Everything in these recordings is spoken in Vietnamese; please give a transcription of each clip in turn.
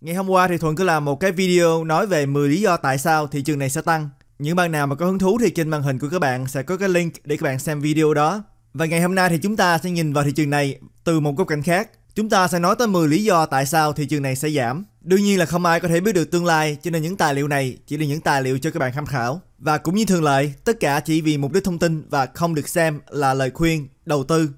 Ngày hôm qua thì Thuận cứ làm một cái video nói về 10 lý do tại sao thị trường này sẽ tăng. Những bạn nào mà có hứng thú thì trên màn hình của các bạn sẽ có cái link để các bạn xem video đó. Và ngày hôm nay thì chúng ta sẽ nhìn vào thị trường này từ một góc cạnh khác. Chúng ta sẽ nói tới 10 lý do tại sao thị trường này sẽ giảm. Đương nhiên là không ai có thể biết được tương lai, cho nên những tài liệu này chỉ là những tài liệu cho các bạn tham khảo. Và cũng như thường lệ, tất cả chỉ vì mục đích thông tin và không được xem là lời khuyên đầu tư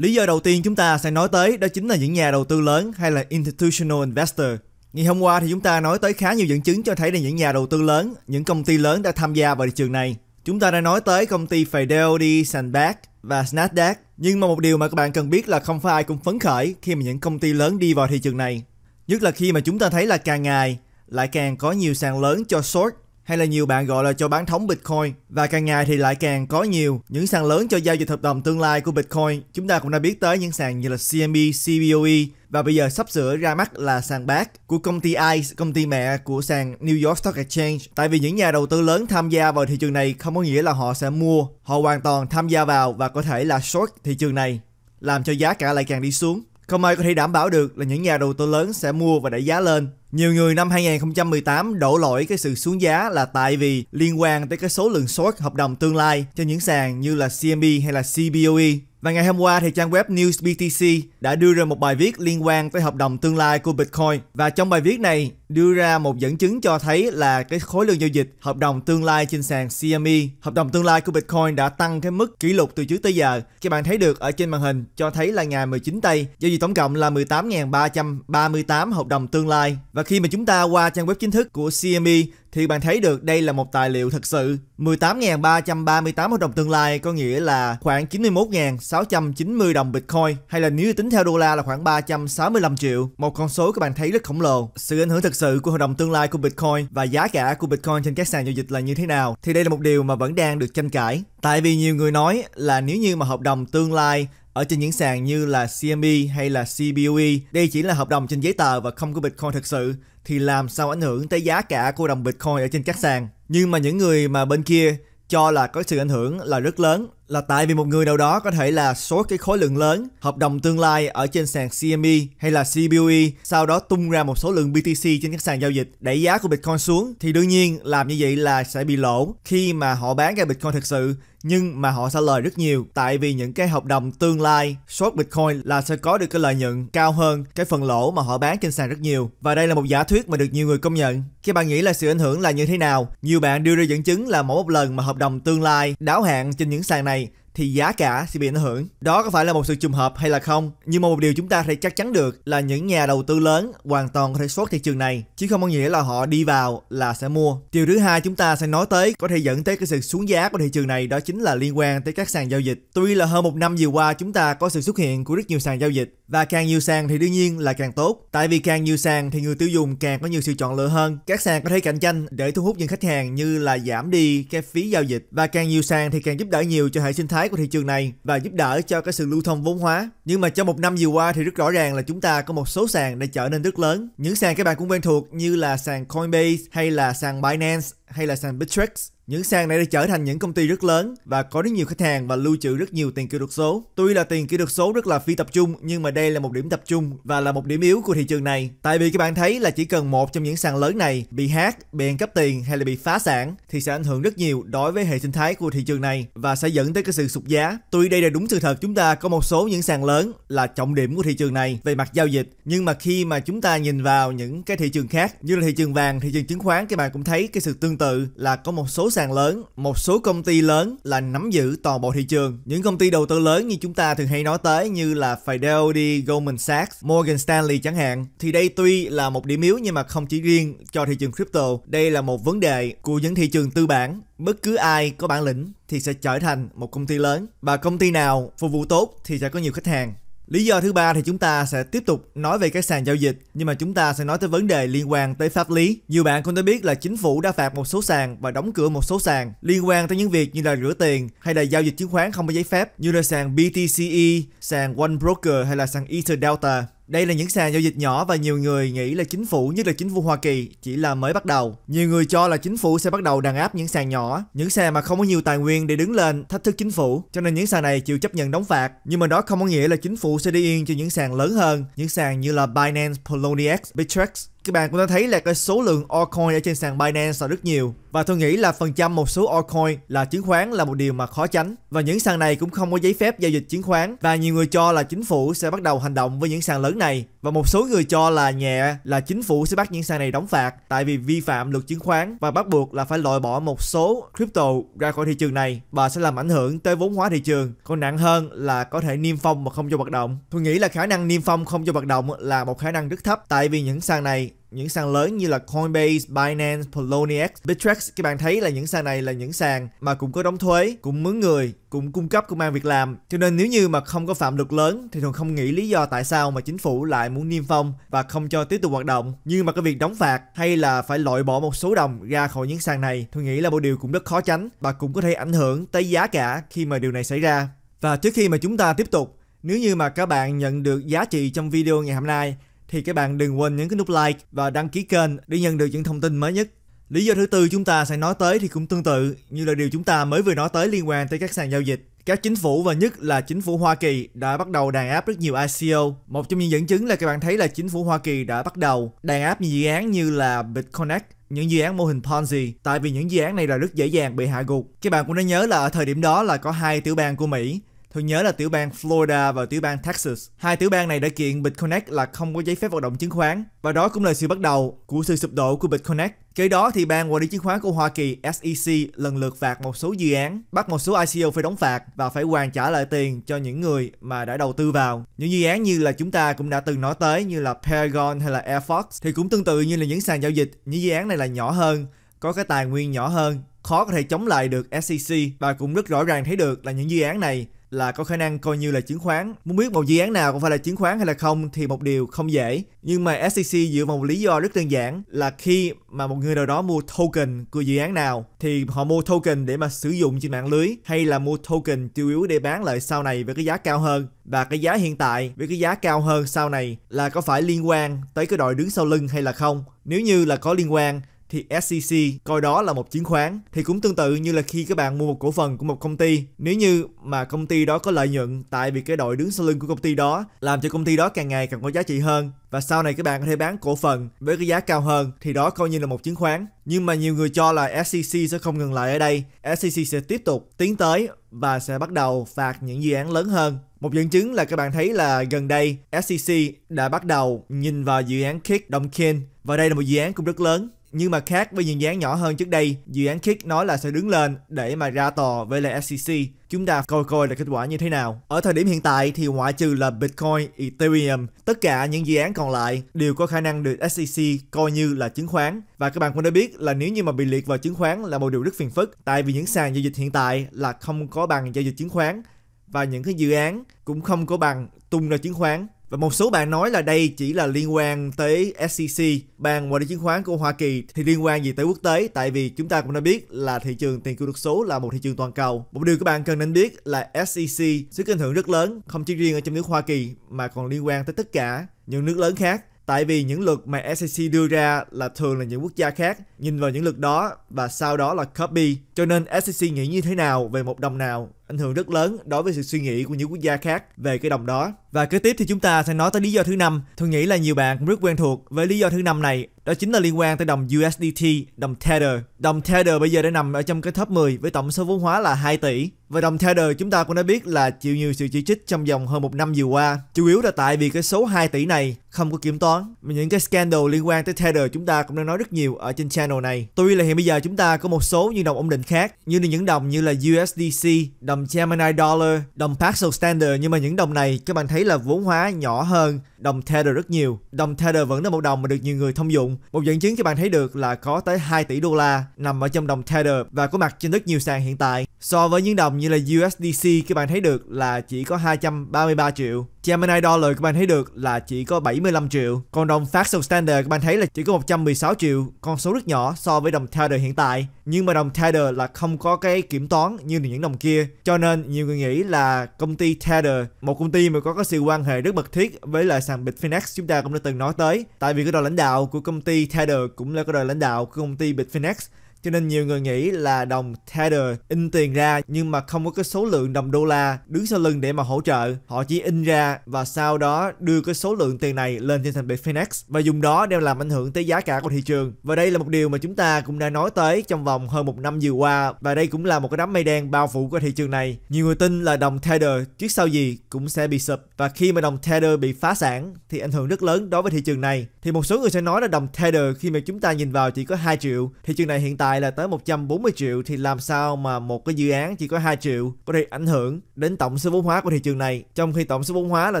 Lý do đầu tiên chúng ta sẽ nói tới đó chính là những nhà đầu tư lớn hay là institutional investor. Ngày hôm qua thì chúng ta nói tới khá nhiều dẫn chứng cho thấy là những nhà đầu tư lớn, những công ty lớn đã tham gia vào thị trường này. Chúng ta đã nói tới công ty Fidelity, sandback và Nasdaq. Nhưng mà một điều mà các bạn cần biết là không phải ai cũng phấn khởi khi mà những công ty lớn đi vào thị trường này. Nhất là khi mà chúng ta thấy là càng ngày lại càng có nhiều sàn lớn cho short hay là nhiều bạn gọi là cho bán thống Bitcoin và càng ngày thì lại càng có nhiều những sàn lớn cho giao dịch hợp đồng tương lai của Bitcoin. Chúng ta cũng đã biết tới những sàn như là CMB, e, CBOE và bây giờ sắp sửa ra mắt là sàn bác của công ty ICE, công ty mẹ của sàn New York Stock Exchange. Tại vì những nhà đầu tư lớn tham gia vào thị trường này không có nghĩa là họ sẽ mua, họ hoàn toàn tham gia vào và có thể là short thị trường này, làm cho giá cả lại càng đi xuống. Không ai có thể đảm bảo được là những nhà đầu tư lớn sẽ mua và đẩy giá lên nhiều người năm 2018 đổ lỗi cái sự xuống giá là tại vì liên quan tới cái số lượng short hợp đồng tương lai cho những sàn như là CMB e hay là CBOE và ngày hôm qua thì trang web NewsBTC đã đưa ra một bài viết liên quan tới hợp đồng tương lai của Bitcoin. Và trong bài viết này đưa ra một dẫn chứng cho thấy là cái khối lượng giao dịch hợp đồng tương lai trên sàn CME, hợp đồng tương lai của Bitcoin đã tăng cái mức kỷ lục từ trước tới giờ. Các bạn thấy được ở trên màn hình cho thấy là ngày 19 tây giao dịch tổng cộng là 18.338 hợp đồng tương lai. Và khi mà chúng ta qua trang web chính thức của CME thì bạn thấy được đây là một tài liệu thực sự. 18.338 hợp đồng tương lai có nghĩa là khoảng 91.690 đồng Bitcoin hay là nếu tính theo đô la là khoảng 365 triệu. Một con số các bạn thấy rất khổng lồ. Sự ảnh hưởng thực sự của hợp đồng tương lai của Bitcoin và giá cả của Bitcoin trên các sàn giao dịch là như thế nào thì đây là một điều mà vẫn đang được tranh cãi. Tại vì nhiều người nói là nếu như mà hợp đồng tương lai ở trên những sàn như là CME hay là CBOE. Đây chỉ là hợp đồng trên giấy tờ và không có Bitcoin thực sự thì làm sao ảnh hưởng tới giá cả của đồng Bitcoin ở trên các sàn. Nhưng mà những người mà bên kia cho là có sự ảnh hưởng là rất lớn là tại vì một người nào đó có thể là số cái khối lượng lớn hợp đồng tương lai ở trên sàn CME hay là CBOE sau đó tung ra một số lượng BTC trên các sàn giao dịch đẩy giá của Bitcoin xuống thì đương nhiên làm như vậy là sẽ bị lỗ khi mà họ bán ra Bitcoin thực sự nhưng mà họ sẽ lời rất nhiều tại vì những cái hợp đồng tương lai short Bitcoin là sẽ có được cái lợi nhuận cao hơn cái phần lỗ mà họ bán trên sàn rất nhiều và đây là một giả thuyết mà được nhiều người công nhận các bạn nghĩ là sự ảnh hưởng là như thế nào nhiều bạn đưa ra dẫn chứng là mỗi một lần mà hợp đồng tương lai đáo hạn trên những sàn này thì giá cả sẽ bị ảnh hưởng. Đó có phải là một sự trùng hợp hay là không? Nhưng mà một điều chúng ta thể chắc chắn được là những nhà đầu tư lớn hoàn toàn có thể short thị trường này, chứ không có nghĩa là họ đi vào là sẽ mua. Điều thứ hai chúng ta sẽ nói tới có thể dẫn tới cái sự xuống giá của thị trường này đó chính là liên quan tới các sàn giao dịch. Tuy là hơn một năm vừa qua chúng ta có sự xuất hiện của rất nhiều sàn giao dịch và càng nhiều sàn thì đương nhiên là càng tốt. Tại vì càng nhiều sàn thì người tiêu dùng càng có nhiều sự chọn lựa hơn. Các sàn có thể cạnh tranh để thu hút những khách hàng như là giảm đi cái phí giao dịch và càng nhiều sàn thì càng giúp đỡ nhiều cho hệ sinh thái của thị trường này và giúp đỡ cho cái sự lưu thông vốn hóa. Nhưng mà trong một năm vừa qua thì rất rõ ràng là chúng ta có một số sàn đã trở nên rất lớn. Những sàn các bạn cũng quen thuộc như là sàn Coinbase hay là sàn Binance hay là sàn Bittrex những sàn này đã trở thành những công ty rất lớn và có rất nhiều khách hàng và lưu trữ rất nhiều tiền kỹ thuật số. Tuy là tiền kỹ thuật số rất là phi tập trung nhưng mà đây là một điểm tập trung và là một điểm yếu của thị trường này. Tại vì các bạn thấy là chỉ cần một trong những sàn lớn này bị hack, bị ăn cắp tiền hay là bị phá sản thì sẽ ảnh hưởng rất nhiều đối với hệ sinh thái của thị trường này và sẽ dẫn tới cái sự sụt giá. Tuy đây là đúng sự thật chúng ta có một số những sàn lớn là trọng điểm của thị trường này về mặt giao dịch nhưng mà khi mà chúng ta nhìn vào những cái thị trường khác như là thị trường vàng, thị trường chứng khoán các bạn cũng thấy cái sự tương tự là có một số sàn sàn lớn, một số công ty lớn là nắm giữ toàn bộ thị trường. Những công ty đầu tư lớn như chúng ta thường hay nói tới như là Fidelity, Goldman Sachs, Morgan Stanley chẳng hạn. Thì đây tuy là một điểm yếu nhưng mà không chỉ riêng cho thị trường crypto, đây là một vấn đề của những thị trường tư bản. Bất cứ ai có bản lĩnh thì sẽ trở thành một công ty lớn và công ty nào phục vụ tốt thì sẽ có nhiều khách hàng Lý do thứ ba thì chúng ta sẽ tiếp tục nói về cái sàn giao dịch nhưng mà chúng ta sẽ nói tới vấn đề liên quan tới pháp lý. Nhiều bạn cũng đã biết là chính phủ đã phạt một số sàn và đóng cửa một số sàn liên quan tới những việc như là rửa tiền hay là giao dịch chứng khoán không có giấy phép như là sàn BTCE, sàn One Broker hay là sàn Ether Delta. Đây là những sàn giao dịch nhỏ và nhiều người nghĩ là chính phủ, nhất là chính phủ Hoa Kỳ, chỉ là mới bắt đầu. Nhiều người cho là chính phủ sẽ bắt đầu đàn áp những sàn nhỏ, những sàn mà không có nhiều tài nguyên để đứng lên thách thức chính phủ, cho nên những sàn này chịu chấp nhận đóng phạt. Nhưng mà đó không có nghĩa là chính phủ sẽ đi yên cho những sàn lớn hơn, những sàn như là Binance, Poloniex, Bittrex các bạn cũng đã thấy là cái số lượng altcoin ở trên sàn Binance là rất nhiều và tôi nghĩ là phần trăm một số altcoin là chứng khoán là một điều mà khó tránh và những sàn này cũng không có giấy phép giao dịch chứng khoán và nhiều người cho là chính phủ sẽ bắt đầu hành động với những sàn lớn này và một số người cho là nhẹ là chính phủ sẽ bắt những sàn này đóng phạt tại vì vi phạm luật chứng khoán và bắt buộc là phải loại bỏ một số crypto ra khỏi thị trường này và sẽ làm ảnh hưởng tới vốn hóa thị trường còn nặng hơn là có thể niêm phong mà không cho hoạt động tôi nghĩ là khả năng niêm phong không cho hoạt động là một khả năng rất thấp tại vì những sàn này những sàn lớn như là Coinbase, Binance, Poloniex, Bittrex các bạn thấy là những sàn này là những sàn mà cũng có đóng thuế, cũng mướn người, cũng cung cấp công an việc làm. Cho nên nếu như mà không có phạm luật lớn thì thường không nghĩ lý do tại sao mà chính phủ lại muốn niêm phong và không cho tiếp tục hoạt động. Nhưng mà cái việc đóng phạt hay là phải loại bỏ một số đồng ra khỏi những sàn này, tôi nghĩ là một điều cũng rất khó tránh và cũng có thể ảnh hưởng tới giá cả khi mà điều này xảy ra. Và trước khi mà chúng ta tiếp tục, nếu như mà các bạn nhận được giá trị trong video ngày hôm nay thì các bạn đừng quên nhấn cái nút like và đăng ký kênh để nhận được những thông tin mới nhất. Lý do thứ tư chúng ta sẽ nói tới thì cũng tương tự như là điều chúng ta mới vừa nói tới liên quan tới các sàn giao dịch. Các chính phủ và nhất là chính phủ Hoa Kỳ đã bắt đầu đàn áp rất nhiều ICO. Một trong những dẫn chứng là các bạn thấy là chính phủ Hoa Kỳ đã bắt đầu đàn áp những dự án như là BitConnect, những dự án mô hình Ponzi, tại vì những dự án này là rất dễ dàng bị hạ gục. Các bạn cũng nên nhớ là ở thời điểm đó là có hai tiểu bang của Mỹ Tôi nhớ là tiểu bang Florida và tiểu bang Texas. Hai tiểu bang này đã kiện BitConnect là không có giấy phép hoạt động chứng khoán. Và đó cũng là sự bắt đầu của sự sụp đổ của BitConnect. Kế đó thì bang quản lý chứng khoán của Hoa Kỳ SEC lần lượt phạt một số dự án, bắt một số ICO phải đóng phạt và phải hoàn trả lại tiền cho những người mà đã đầu tư vào. Những dự án như là chúng ta cũng đã từng nói tới như là Paragon hay là airfox thì cũng tương tự như là những sàn giao dịch, những dự án này là nhỏ hơn, có cái tài nguyên nhỏ hơn, khó có thể chống lại được SEC và cũng rất rõ ràng thấy được là những dự án này là có khả năng coi như là chứng khoán. Muốn biết một dự án nào có phải là chứng khoán hay là không thì một điều không dễ. Nhưng mà SEC dựa vào một lý do rất đơn giản là khi mà một người nào đó mua token của dự án nào thì họ mua token để mà sử dụng trên mạng lưới hay là mua token chủ yếu để bán lại sau này với cái giá cao hơn và cái giá hiện tại với cái giá cao hơn sau này là có phải liên quan tới cái đội đứng sau lưng hay là không nếu như là có liên quan thì SEC coi đó là một chứng khoán. Thì cũng tương tự như là khi các bạn mua một cổ phần của một công ty, nếu như mà công ty đó có lợi nhuận tại vì cái đội đứng sau lưng của công ty đó làm cho công ty đó càng ngày càng có giá trị hơn và sau này các bạn có thể bán cổ phần với cái giá cao hơn thì đó coi như là một chứng khoán. Nhưng mà nhiều người cho là SEC sẽ không ngừng lại ở đây, SEC sẽ tiếp tục tiến tới và sẽ bắt đầu phạt những dự án lớn hơn. Một dẫn chứng là các bạn thấy là gần đây SEC đã bắt đầu nhìn vào dự án Kick Domkin và đây là một dự án cũng rất lớn nhưng mà khác với những dự án nhỏ hơn trước đây, dự án Kick nói là sẽ đứng lên để mà ra tò với lại SEC. Chúng ta coi coi là kết quả như thế nào. Ở thời điểm hiện tại thì ngoại trừ là Bitcoin, Ethereum, tất cả những dự án còn lại đều có khả năng được SEC coi như là chứng khoán. Và các bạn cũng đã biết là nếu như mà bị liệt vào chứng khoán là một điều rất phiền phức, tại vì những sàn giao dịch hiện tại là không có bằng giao dịch chứng khoán và những cái dự án cũng không có bằng tung ra chứng khoán và một số bạn nói là đây chỉ là liên quan tới SEC, ban ngoại lý chứng khoán của Hoa Kỳ thì liên quan gì tới quốc tế tại vì chúng ta cũng đã biết là thị trường tiền kỹ thuật số là một thị trường toàn cầu. Một điều các bạn cần nên biết là SEC sức ảnh hưởng rất lớn không chỉ riêng ở trong nước Hoa Kỳ mà còn liên quan tới tất cả những nước lớn khác Tại vì những luật mà SEC đưa ra là thường là những quốc gia khác nhìn vào những luật đó và sau đó là copy. Cho nên SEC nghĩ như thế nào về một đồng nào ảnh hưởng rất lớn đối với sự suy nghĩ của những quốc gia khác về cái đồng đó. Và kế tiếp thì chúng ta sẽ nói tới lý do thứ năm. Tôi nghĩ là nhiều bạn cũng rất quen thuộc với lý do thứ năm này. Đó chính là liên quan tới đồng USDT, đồng Tether. Đồng Tether bây giờ đã nằm ở trong cái top 10 với tổng số vốn hóa là 2 tỷ. Và đồng theo đời chúng ta cũng đã biết là chịu nhiều sự chỉ trích trong vòng hơn một năm vừa qua, chủ yếu là tại vì cái số 2 tỷ này không có kiểm toán. Những cái scandal liên quan tới Tether chúng ta cũng đã nói rất nhiều ở trên channel này. Tuy là hiện bây giờ chúng ta có một số như đồng ổn định khác, như là những đồng như là USDC, đồng Gemini Dollar, đồng Paxos Standard nhưng mà những đồng này các bạn thấy là vốn hóa nhỏ hơn đồng Tether rất nhiều. Đồng Tether vẫn là một đồng mà được nhiều người thông dụng. Một dẫn chứng các bạn thấy được là có tới 2 tỷ đô la nằm ở trong đồng Tether và có mặt trên rất nhiều sàn hiện tại. So với những đồng như là USDC các bạn thấy được là chỉ có 233 triệu. Gemini Dollar các bạn thấy được là chỉ có 75 triệu. Còn đồng Faxel Standard các bạn thấy là chỉ có 116 triệu, con số rất nhỏ so với đồng Tether hiện tại. Nhưng mà đồng Tether là không có cái kiểm toán như những đồng kia. Cho nên nhiều người nghĩ là công ty Tether, một công ty mà có cái sự quan hệ rất mật thiết với lại sàn Bitfinex chúng ta cũng đã từng nói tới. Tại vì cái đội lãnh đạo của công ty Tether cũng là cái đội lãnh đạo của công ty Bitfinex cho nên nhiều người nghĩ là đồng Tether in tiền ra nhưng mà không có cái số lượng đồng đô la đứng sau lưng để mà hỗ trợ. Họ chỉ in ra và sau đó đưa cái số lượng tiền này lên trên thành bệ Phoenix và dùng đó đem làm ảnh hưởng tới giá cả của thị trường. Và đây là một điều mà chúng ta cũng đã nói tới trong vòng hơn một năm vừa qua và đây cũng là một cái đám mây đen bao phủ của thị trường này. Nhiều người tin là đồng Tether trước sau gì cũng sẽ bị sụp và khi mà đồng Tether bị phá sản thì ảnh hưởng rất lớn đối với thị trường này. Thì một số người sẽ nói là đồng Tether khi mà chúng ta nhìn vào chỉ có 2 triệu, thị trường này hiện tại lại là tới 140 triệu thì làm sao mà một cái dự án chỉ có 2 triệu có thể ảnh hưởng đến tổng số vốn hóa của thị trường này trong khi tổng số vốn hóa là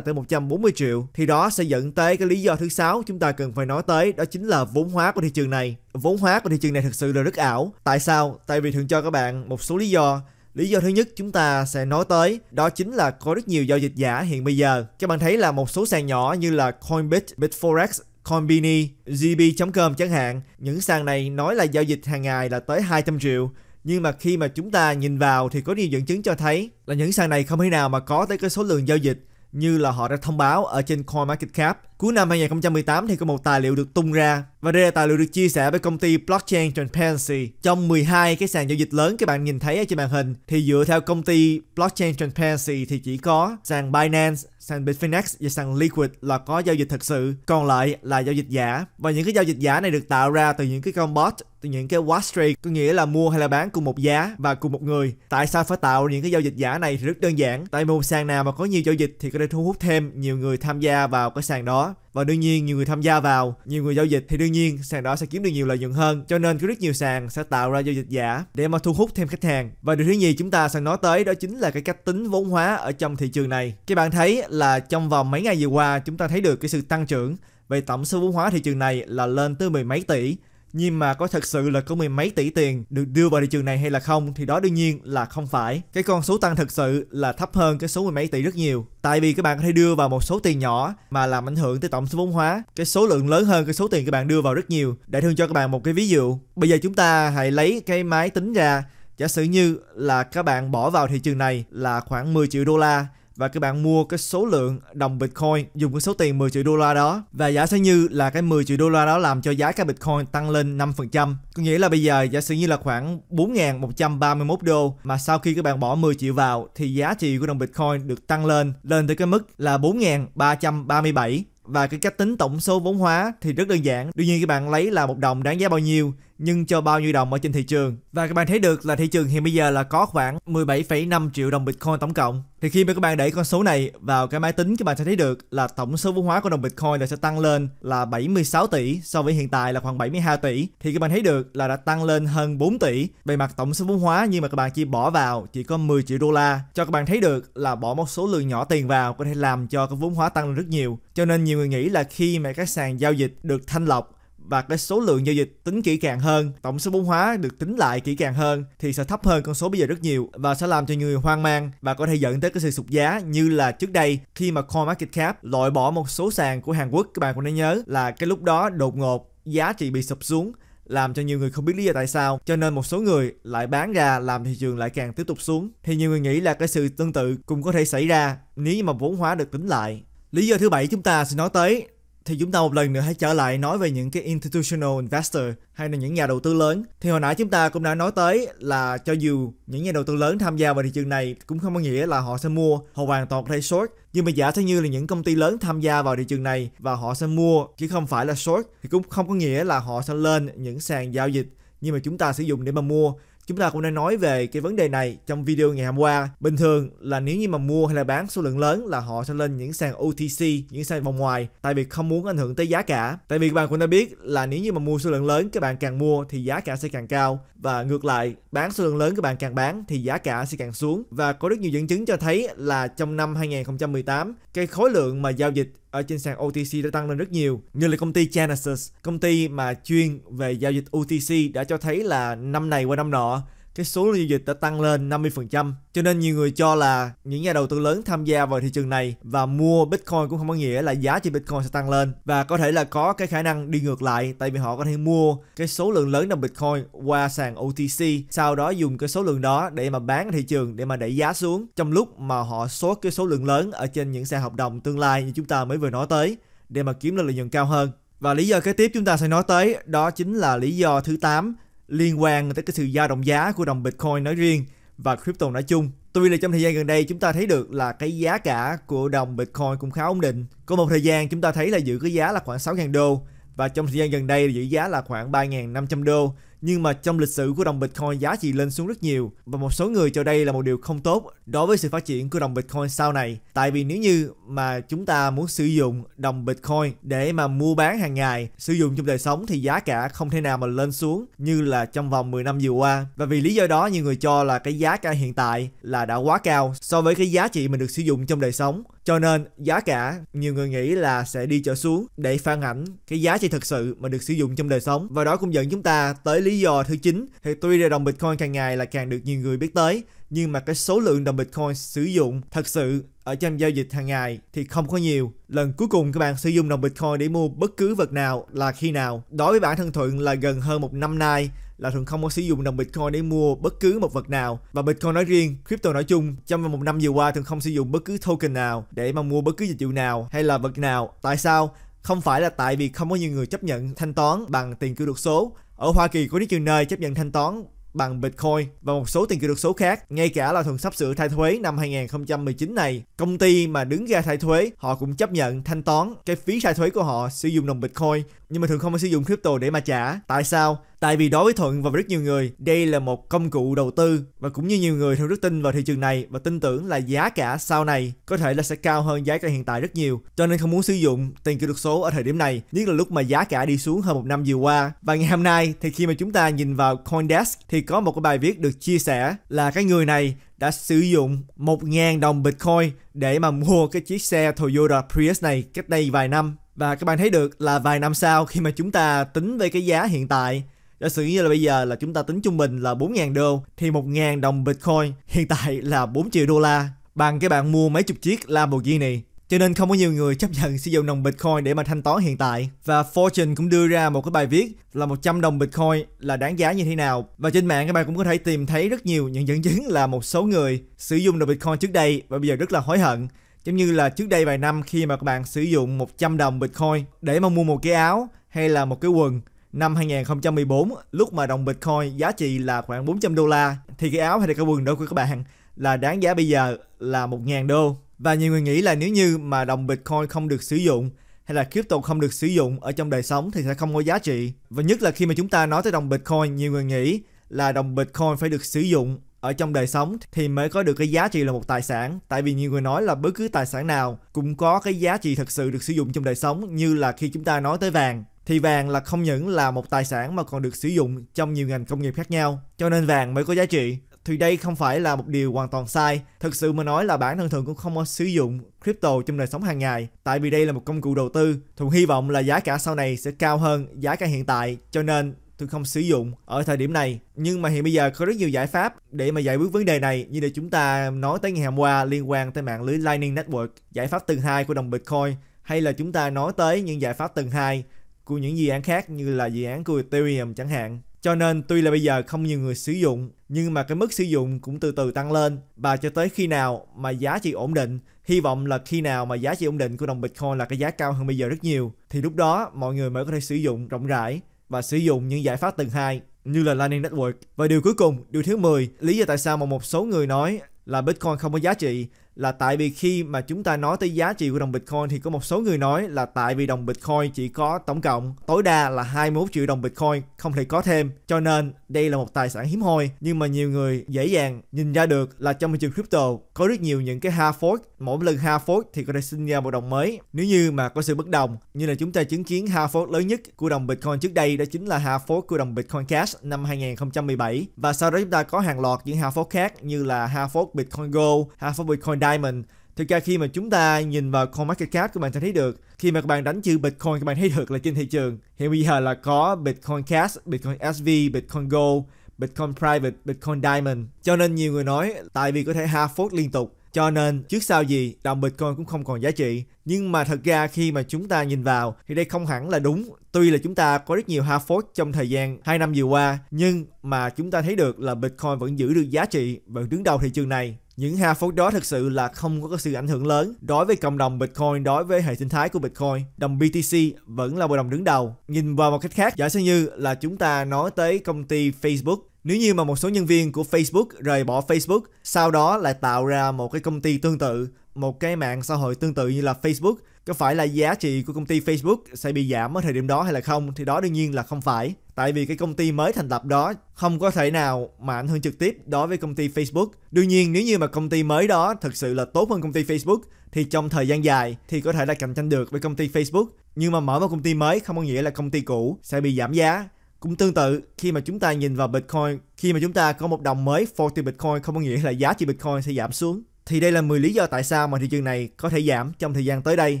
tới 140 triệu thì đó sẽ dẫn tới cái lý do thứ sáu chúng ta cần phải nói tới đó chính là vốn hóa của thị trường này vốn hóa của thị trường này thực sự là rất ảo tại sao tại vì thường cho các bạn một số lý do Lý do thứ nhất chúng ta sẽ nói tới đó chính là có rất nhiều giao dịch giả hiện bây giờ. Các bạn thấy là một số sàn nhỏ như là Coinbit, Bitforex, Combini, GB.com chẳng hạn, những sàn này nói là giao dịch hàng ngày là tới 200 triệu, nhưng mà khi mà chúng ta nhìn vào thì có nhiều dẫn chứng cho thấy là những sàn này không thể nào mà có tới cái số lượng giao dịch như là họ đã thông báo ở trên CoinMarketCap Cuối năm 2018 thì có một tài liệu được tung ra và đây là tài liệu được chia sẻ bởi công ty Blockchain Transparency. Trong 12 cái sàn giao dịch lớn các bạn nhìn thấy ở trên màn hình thì dựa theo công ty Blockchain Transparency thì chỉ có sàn Binance, sàn Bitfinex và sàn Liquid là có giao dịch thật sự, còn lại là giao dịch giả. Và những cái giao dịch giả này được tạo ra từ những cái con bot từ những cái wash trade có nghĩa là mua hay là bán cùng một giá và cùng một người tại sao phải tạo những cái giao dịch giả này thì rất đơn giản tại một sàn nào mà có nhiều giao dịch thì có thể thu hút thêm nhiều người tham gia vào cái sàn đó và đương nhiên nhiều người tham gia vào nhiều người giao dịch thì đương nhiên sàn đó sẽ kiếm được nhiều lợi nhuận hơn cho nên có rất nhiều sàn sẽ tạo ra giao dịch giả để mà thu hút thêm khách hàng và điều thứ nhì chúng ta sẽ nói tới đó chính là cái cách tính vốn hóa ở trong thị trường này các bạn thấy là trong vòng mấy ngày vừa qua chúng ta thấy được cái sự tăng trưởng về tổng số vốn hóa thị trường này là lên tới mười mấy tỷ nhưng mà có thật sự là có mười mấy tỷ tiền được đưa vào thị trường này hay là không thì đó đương nhiên là không phải cái con số tăng thật sự là thấp hơn cái số mười mấy tỷ rất nhiều tại vì các bạn có thể đưa vào một số tiền nhỏ mà làm ảnh hưởng tới tổng số vốn hóa cái số lượng lớn hơn cái số tiền các bạn đưa vào rất nhiều để thương cho các bạn một cái ví dụ bây giờ chúng ta hãy lấy cái máy tính ra giả sử như là các bạn bỏ vào thị trường này là khoảng 10 triệu đô la và các bạn mua cái số lượng đồng Bitcoin dùng cái số tiền 10 triệu đô la đó và giả sử như là cái 10 triệu đô la đó làm cho giá cái Bitcoin tăng lên 5%. Có nghĩa là bây giờ giả sử như là khoảng 4.131 đô mà sau khi các bạn bỏ 10 triệu vào thì giá trị của đồng Bitcoin được tăng lên lên tới cái mức là 4.337 và cái cách tính tổng số vốn hóa thì rất đơn giản. Đương nhiên các bạn lấy là một đồng đáng giá bao nhiêu nhưng cho bao nhiêu đồng ở trên thị trường. Và các bạn thấy được là thị trường hiện bây giờ là có khoảng 17,5 triệu đồng Bitcoin tổng cộng. Thì khi mà các bạn đẩy con số này vào cái máy tính các bạn sẽ thấy được là tổng số vốn hóa của đồng Bitcoin là sẽ tăng lên là 76 tỷ so với hiện tại là khoảng 72 tỷ. Thì các bạn thấy được là đã tăng lên hơn 4 tỷ. Về mặt tổng số vốn hóa nhưng mà các bạn chỉ bỏ vào chỉ có 10 triệu đô la. Cho các bạn thấy được là bỏ một số lượng nhỏ tiền vào có thể làm cho cái vốn hóa tăng lên rất nhiều. Cho nên nhiều người nghĩ là khi mà các sàn giao dịch được thanh lọc và cái số lượng giao dịch tính kỹ càng hơn, tổng số vốn hóa được tính lại kỹ càng hơn thì sẽ thấp hơn con số bây giờ rất nhiều và sẽ làm cho nhiều người hoang mang và có thể dẫn tới cái sự sụt giá như là trước đây khi mà Coin Market Cap loại bỏ một số sàn của Hàn Quốc các bạn cũng nên nhớ là cái lúc đó đột ngột giá trị bị sụp xuống làm cho nhiều người không biết lý do tại sao cho nên một số người lại bán ra làm thị trường lại càng tiếp tục xuống thì nhiều người nghĩ là cái sự tương tự cũng có thể xảy ra nếu như mà vốn hóa được tính lại lý do thứ bảy chúng ta sẽ nói tới thì chúng ta một lần nữa hãy trở lại nói về những cái institutional investor hay là những nhà đầu tư lớn thì hồi nãy chúng ta cũng đã nói tới là cho dù những nhà đầu tư lớn tham gia vào thị trường này cũng không có nghĩa là họ sẽ mua họ hoàn toàn thay short nhưng mà giả thế như là những công ty lớn tham gia vào thị trường này và họ sẽ mua chứ không phải là short thì cũng không có nghĩa là họ sẽ lên những sàn giao dịch nhưng mà chúng ta sử dụng để mà mua Chúng ta cũng đã nói về cái vấn đề này trong video ngày hôm qua. Bình thường là nếu như mà mua hay là bán số lượng lớn là họ sẽ lên những sàn OTC, những sàn vòng ngoài tại vì không muốn ảnh hưởng tới giá cả. Tại vì các bạn cũng đã biết là nếu như mà mua số lượng lớn các bạn càng mua thì giá cả sẽ càng cao và ngược lại, bán số lượng lớn các bạn càng bán thì giá cả sẽ càng xuống và có rất nhiều dẫn chứng cho thấy là trong năm 2018 cái khối lượng mà giao dịch ở trên sàn OTC đã tăng lên rất nhiều. Như là công ty Genesis, công ty mà chuyên về giao dịch OTC đã cho thấy là năm này qua năm nọ cái số giao dịch đã tăng lên 50%. Cho nên nhiều người cho là những nhà đầu tư lớn tham gia vào thị trường này và mua Bitcoin cũng không có nghĩa là giá trị Bitcoin sẽ tăng lên và có thể là có cái khả năng đi ngược lại tại vì họ có thể mua cái số lượng lớn đồng Bitcoin qua sàn OTC sau đó dùng cái số lượng đó để mà bán thị trường để mà đẩy giá xuống trong lúc mà họ số cái số lượng lớn ở trên những sàn hợp đồng tương lai như chúng ta mới vừa nói tới để mà kiếm được lợi nhuận cao hơn. Và lý do kế tiếp chúng ta sẽ nói tới đó chính là lý do thứ 8 liên quan tới cái sự dao động giá của đồng Bitcoin nói riêng và crypto nói chung. Tuy là trong thời gian gần đây chúng ta thấy được là cái giá cả của đồng Bitcoin cũng khá ổn định. Có một thời gian chúng ta thấy là giữ cái giá là khoảng 6.000 đô và trong thời gian gần đây giữ giá là khoảng 3.500 đô nhưng mà trong lịch sử của đồng Bitcoin giá trị lên xuống rất nhiều và một số người cho đây là một điều không tốt đối với sự phát triển của đồng Bitcoin sau này. Tại vì nếu như mà chúng ta muốn sử dụng đồng Bitcoin để mà mua bán hàng ngày, sử dụng trong đời sống thì giá cả không thể nào mà lên xuống như là trong vòng 10 năm vừa qua. Và vì lý do đó nhiều người cho là cái giá cả hiện tại là đã quá cao so với cái giá trị mình được sử dụng trong đời sống cho nên giá cả nhiều người nghĩ là sẽ đi trở xuống để phản ảnh cái giá trị thực sự mà được sử dụng trong đời sống. Và đó cũng dẫn chúng ta tới lý do thứ chín Thì tuy là đồng Bitcoin càng ngày là càng được nhiều người biết tới, nhưng mà cái số lượng đồng Bitcoin sử dụng thật sự ở trong giao dịch hàng ngày thì không có nhiều. Lần cuối cùng các bạn sử dụng đồng Bitcoin để mua bất cứ vật nào là khi nào? Đối với bản thân Thuận là gần hơn một năm nay là thường không có sử dụng đồng Bitcoin để mua bất cứ một vật nào và Bitcoin nói riêng, crypto nói chung. Trong một năm vừa qua thường không sử dụng bất cứ token nào để mà mua bất cứ dịch vụ nào hay là vật nào. Tại sao? Không phải là tại vì không có nhiều người chấp nhận thanh toán bằng tiền kỹ thuật số. Ở Hoa Kỳ có rất nhiều nơi chấp nhận thanh toán bằng Bitcoin và một số tiền kỹ thuật số khác. Ngay cả là thường sắp sửa thay thuế năm 2019 này, công ty mà đứng ra thay thuế họ cũng chấp nhận thanh toán cái phí thay thuế của họ sử dụng đồng Bitcoin nhưng mà thường không có sử dụng crypto để mà trả. Tại sao? Tại vì đối với Thuận và rất nhiều người, đây là một công cụ đầu tư và cũng như nhiều người Thuận rất tin vào thị trường này và tin tưởng là giá cả sau này có thể là sẽ cao hơn giá cả hiện tại rất nhiều. Cho nên không muốn sử dụng tiền kỹ thuật số ở thời điểm này, nhất là lúc mà giá cả đi xuống hơn một năm vừa qua. Và ngày hôm nay thì khi mà chúng ta nhìn vào Coindesk thì có một cái bài viết được chia sẻ là cái người này đã sử dụng 1.000 đồng Bitcoin để mà mua cái chiếc xe Toyota Prius này cách đây vài năm. Và các bạn thấy được là vài năm sau khi mà chúng ta tính về cái giá hiện tại Giả sử như là bây giờ là chúng ta tính trung bình là 4.000 đô thì 1.000 đồng Bitcoin hiện tại là 4 triệu đô la bằng cái bạn mua mấy chục chiếc Lamborghini. Cho nên không có nhiều người chấp nhận sử dụng đồng Bitcoin để mà thanh toán hiện tại. Và Fortune cũng đưa ra một cái bài viết là 100 đồng Bitcoin là đáng giá như thế nào. Và trên mạng các bạn cũng có thể tìm thấy rất nhiều những dẫn chứng là một số người sử dụng đồng Bitcoin trước đây và bây giờ rất là hối hận. Giống như là trước đây vài năm khi mà các bạn sử dụng 100 đồng Bitcoin để mà mua một cái áo hay là một cái quần năm 2014 lúc mà đồng Bitcoin giá trị là khoảng 400 đô la thì cái áo hay là cái quần đó của các bạn là đáng giá bây giờ là 1.000 đô. Và nhiều người nghĩ là nếu như mà đồng Bitcoin không được sử dụng hay là crypto không được sử dụng ở trong đời sống thì sẽ không có giá trị. Và nhất là khi mà chúng ta nói tới đồng Bitcoin, nhiều người nghĩ là đồng Bitcoin phải được sử dụng ở trong đời sống thì mới có được cái giá trị là một tài sản tại vì nhiều người nói là bất cứ tài sản nào cũng có cái giá trị thật sự được sử dụng trong đời sống như là khi chúng ta nói tới vàng thì vàng là không những là một tài sản mà còn được sử dụng trong nhiều ngành công nghiệp khác nhau, cho nên vàng mới có giá trị. Thì đây không phải là một điều hoàn toàn sai. Thực sự mà nói là bản thân thường cũng không có sử dụng crypto trong đời sống hàng ngày, tại vì đây là một công cụ đầu tư. Thường hy vọng là giá cả sau này sẽ cao hơn giá cả hiện tại, cho nên tôi không sử dụng ở thời điểm này nhưng mà hiện bây giờ có rất nhiều giải pháp để mà giải quyết vấn đề này như là chúng ta nói tới ngày hôm qua liên quan tới mạng lưới Lightning Network giải pháp tầng hai của đồng Bitcoin hay là chúng ta nói tới những giải pháp tầng hai của những dự án khác như là dự án của Ethereum chẳng hạn. Cho nên tuy là bây giờ không nhiều người sử dụng, nhưng mà cái mức sử dụng cũng từ từ tăng lên và cho tới khi nào mà giá trị ổn định, hy vọng là khi nào mà giá trị ổn định của đồng Bitcoin là cái giá cao hơn bây giờ rất nhiều thì lúc đó mọi người mới có thể sử dụng rộng rãi và sử dụng những giải pháp tầng hai như là Lightning Network. Và điều cuối cùng, điều thứ 10, lý do tại sao mà một số người nói là Bitcoin không có giá trị là tại vì khi mà chúng ta nói tới giá trị của đồng Bitcoin thì có một số người nói là tại vì đồng Bitcoin chỉ có tổng cộng tối đa là 21 triệu đồng Bitcoin, không thể có thêm. Cho nên đây là một tài sản hiếm hoi, nhưng mà nhiều người dễ dàng nhìn ra được là trong thị trường crypto có rất nhiều những cái hard fork Mỗi lần Hartford thì có thể sinh ra một đồng mới nếu như mà có sự bất đồng. Như là chúng ta chứng kiến Hartford lớn nhất của đồng Bitcoin trước đây đó chính là Hartford của đồng Bitcoin Cash năm 2017 và sau đó chúng ta có hàng loạt những Hartford khác như là Hartford Bitcoin Gold, Hartford Bitcoin Diamond Thực ra khi mà chúng ta nhìn vào coin market cap các bạn sẽ thấy được khi mà các bạn đánh chữ Bitcoin các bạn thấy được là trên thị trường hiện bây giờ là có Bitcoin Cash, Bitcoin SV, Bitcoin Gold, Bitcoin Private, Bitcoin Diamond. Cho nên nhiều người nói tại vì có thể half phốt liên tục cho nên trước sau gì đồng Bitcoin cũng không còn giá trị. Nhưng mà thật ra khi mà chúng ta nhìn vào thì đây không hẳn là đúng. Tuy là chúng ta có rất nhiều hard fork trong thời gian 2 năm vừa qua nhưng mà chúng ta thấy được là Bitcoin vẫn giữ được giá trị và đứng đầu thị trường này. Những hard fork đó thực sự là không có sự ảnh hưởng lớn đối với cộng đồng Bitcoin, đối với hệ sinh thái của Bitcoin. Đồng BTC vẫn là bộ đồng đứng đầu. Nhìn vào một cách khác, giả sử như là chúng ta nói tới công ty Facebook nếu như mà một số nhân viên của Facebook rời bỏ Facebook, sau đó lại tạo ra một cái công ty tương tự, một cái mạng xã hội tương tự như là Facebook, có phải là giá trị của công ty Facebook sẽ bị giảm ở thời điểm đó hay là không? Thì đó đương nhiên là không phải. Tại vì cái công ty mới thành lập đó không có thể nào mà ảnh hưởng trực tiếp đối với công ty Facebook. Đương nhiên nếu như mà công ty mới đó thực sự là tốt hơn công ty Facebook thì trong thời gian dài thì có thể là cạnh tranh được với công ty Facebook. Nhưng mà mở một công ty mới không có nghĩa là công ty cũ sẽ bị giảm giá cũng tương tự, khi mà chúng ta nhìn vào Bitcoin, khi mà chúng ta có một đồng mới 40 Bitcoin không có nghĩa là giá trị Bitcoin sẽ giảm xuống. Thì đây là 10 lý do tại sao mà thị trường này có thể giảm trong thời gian tới đây.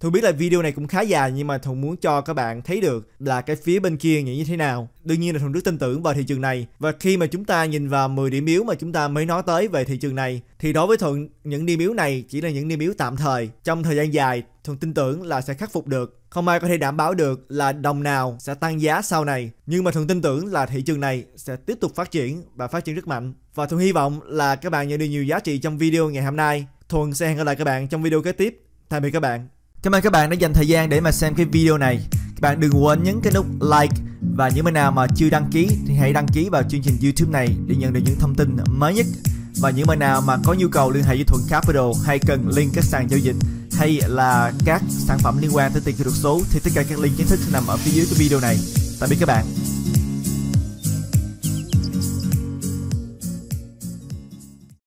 Thu biết là video này cũng khá dài nhưng mà Thuận muốn cho các bạn thấy được là cái phía bên kia nghĩ như thế nào. Đương nhiên là Thuận rất tin tưởng vào thị trường này. Và khi mà chúng ta nhìn vào 10 điểm yếu mà chúng ta mới nói tới về thị trường này thì đối với Thuận những điểm yếu này chỉ là những điểm yếu tạm thời. Trong thời gian dài Thuận tin tưởng là sẽ khắc phục được. Không ai có thể đảm bảo được là đồng nào sẽ tăng giá sau này. Nhưng mà Thuận tin tưởng là thị trường này sẽ tiếp tục phát triển và phát triển rất mạnh. Và Thuận hy vọng là các bạn nhận được nhiều giá trị trong video ngày hôm nay. Thuận sẽ hẹn gặp lại các bạn trong video kế tiếp. Tạm biệt các bạn. Cảm ơn các bạn đã dành thời gian để mà xem cái video này. Các bạn đừng quên nhấn cái nút like và những bạn nào mà chưa đăng ký thì hãy đăng ký vào chương trình YouTube này để nhận được những thông tin mới nhất. Và những bạn nào mà có nhu cầu liên hệ với Thuận Capital hay cần link các sàn giao dịch hay là các sản phẩm liên quan tới tiền kỹ thuật số thì tất cả các link chính thức sẽ nằm ở phía dưới cái video này. Tạm biệt các bạn.